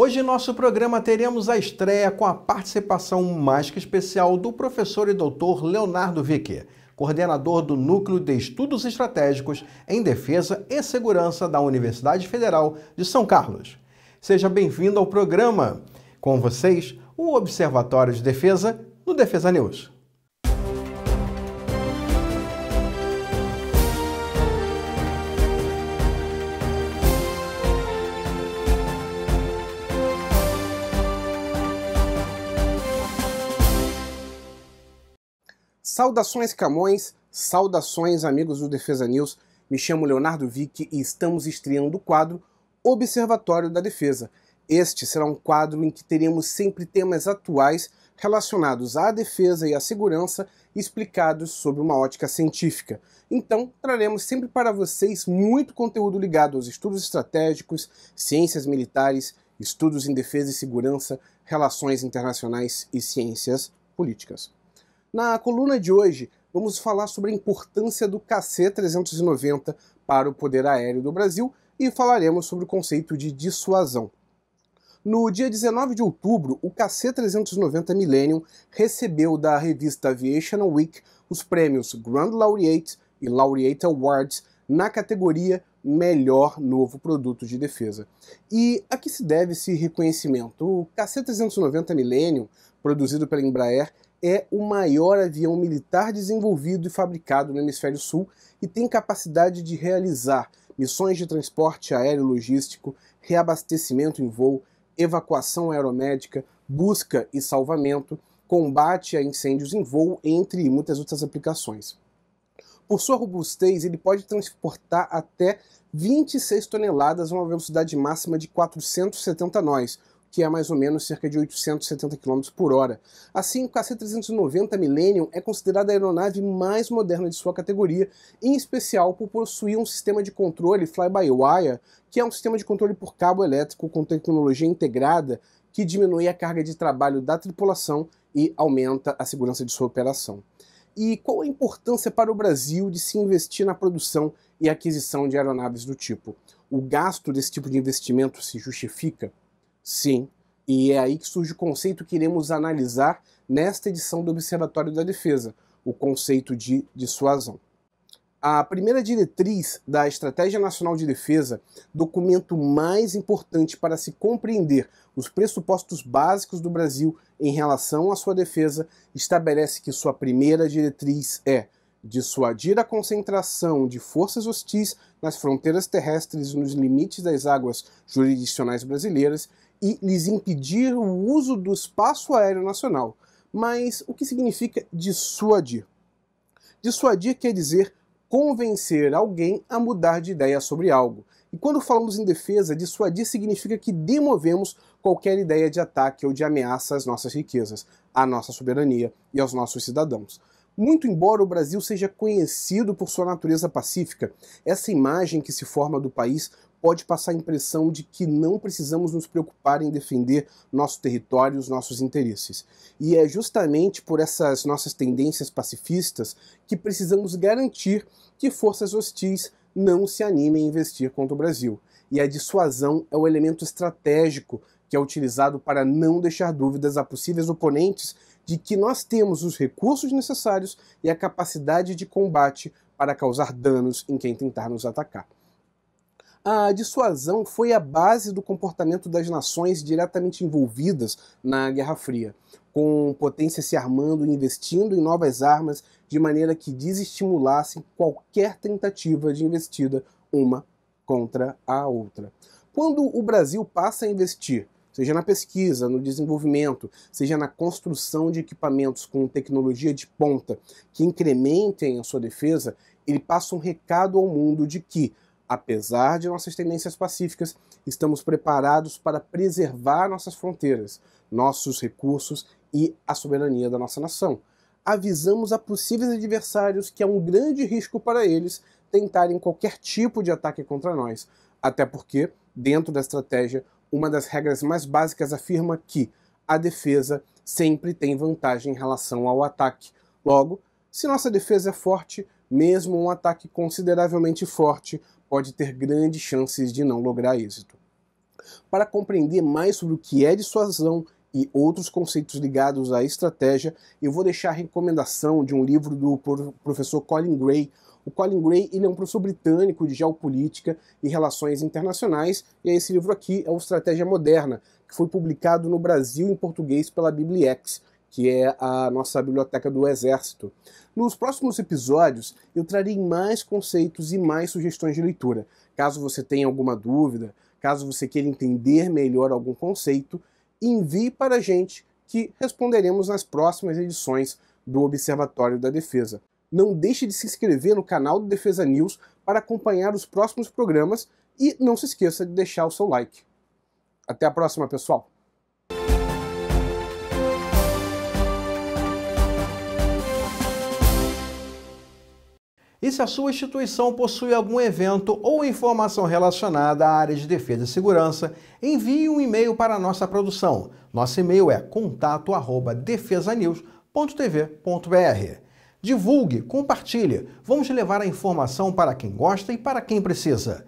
Hoje em nosso programa teremos a estreia com a participação mais que especial do professor e doutor Leonardo Vique, coordenador do Núcleo de Estudos Estratégicos em Defesa e Segurança da Universidade Federal de São Carlos. Seja bem-vindo ao programa. Com vocês, o Observatório de Defesa no Defesa News. Saudações Camões, saudações amigos do Defesa News. Me chamo Leonardo Vick e estamos estreando o quadro Observatório da Defesa. Este será um quadro em que teremos sempre temas atuais relacionados à defesa e à segurança explicados sob uma ótica científica. Então, traremos sempre para vocês muito conteúdo ligado aos estudos estratégicos, ciências militares, estudos em defesa e segurança, relações internacionais e ciências políticas. Na coluna de hoje, vamos falar sobre a importância do KC-390 para o poder aéreo do Brasil e falaremos sobre o conceito de dissuasão. No dia 19 de outubro, o KC-390 Millennium recebeu da revista Aviation Week os prêmios Grand Laureate e Laureate Awards na categoria Melhor Novo Produto de Defesa. E a que se deve esse reconhecimento? O KC-390 Millennium produzido pela Embraer, é o maior avião militar desenvolvido e fabricado no Hemisfério Sul e tem capacidade de realizar missões de transporte aéreo logístico, reabastecimento em voo, evacuação aeromédica, busca e salvamento, combate a incêndios em voo, entre muitas outras aplicações. Por sua robustez, ele pode transportar até 26 toneladas a uma velocidade máxima de 470 nós, que é mais ou menos cerca de 870 km por hora. Assim, o KC-390 Millennium é considerada a aeronave mais moderna de sua categoria, em especial por possuir um sistema de controle fly-by-wire, que é um sistema de controle por cabo elétrico com tecnologia integrada que diminui a carga de trabalho da tripulação e aumenta a segurança de sua operação. E qual a importância para o Brasil de se investir na produção e aquisição de aeronaves do tipo? O gasto desse tipo de investimento se justifica? Sim, e é aí que surge o conceito que iremos analisar nesta edição do Observatório da Defesa, o conceito de dissuasão. A primeira diretriz da Estratégia Nacional de Defesa, documento mais importante para se compreender os pressupostos básicos do Brasil em relação à sua defesa, estabelece que sua primeira diretriz é dissuadir a concentração de forças hostis nas fronteiras terrestres e nos limites das águas jurisdicionais brasileiras e lhes impedir o uso do espaço aéreo nacional. Mas o que significa dissuadir? Dissuadir quer dizer convencer alguém a mudar de ideia sobre algo. E quando falamos em defesa, dissuadir significa que demovemos qualquer ideia de ataque ou de ameaça às nossas riquezas, à nossa soberania e aos nossos cidadãos. Muito embora o Brasil seja conhecido por sua natureza pacífica, essa imagem que se forma do país pode passar a impressão de que não precisamos nos preocupar em defender nosso território e os nossos interesses. E é justamente por essas nossas tendências pacifistas que precisamos garantir que forças hostis não se animem a investir contra o Brasil. E a dissuasão é o elemento estratégico que é utilizado para não deixar dúvidas a possíveis oponentes de que nós temos os recursos necessários e a capacidade de combate para causar danos em quem tentar nos atacar. A dissuasão foi a base do comportamento das nações diretamente envolvidas na Guerra Fria, com potências se armando e investindo em novas armas de maneira que desestimulassem qualquer tentativa de investida uma contra a outra. Quando o Brasil passa a investir seja na pesquisa, no desenvolvimento, seja na construção de equipamentos com tecnologia de ponta que incrementem a sua defesa, ele passa um recado ao mundo de que, apesar de nossas tendências pacíficas, estamos preparados para preservar nossas fronteiras, nossos recursos e a soberania da nossa nação. Avisamos a possíveis adversários que é um grande risco para eles tentarem qualquer tipo de ataque contra nós, até porque, dentro da estratégia, uma das regras mais básicas afirma que a defesa sempre tem vantagem em relação ao ataque. Logo, se nossa defesa é forte, mesmo um ataque consideravelmente forte pode ter grandes chances de não lograr êxito. Para compreender mais sobre o que é dissuasão e outros conceitos ligados à estratégia, eu vou deixar a recomendação de um livro do professor Colin Gray, o Colin Gray ele é um professor britânico de geopolítica e relações internacionais, e esse livro aqui é o Estratégia Moderna, que foi publicado no Brasil em português pela Bibliex, que é a nossa biblioteca do Exército. Nos próximos episódios, eu trarei mais conceitos e mais sugestões de leitura. Caso você tenha alguma dúvida, caso você queira entender melhor algum conceito, envie para a gente que responderemos nas próximas edições do Observatório da Defesa. Não deixe de se inscrever no canal do Defesa News para acompanhar os próximos programas e não se esqueça de deixar o seu like. Até a próxima, pessoal! E se a sua instituição possui algum evento ou informação relacionada à área de defesa e segurança, envie um e-mail para a nossa produção. Nosso e-mail é contato@defesanews.tv.br. Divulgue, compartilhe. Vamos levar a informação para quem gosta e para quem precisa.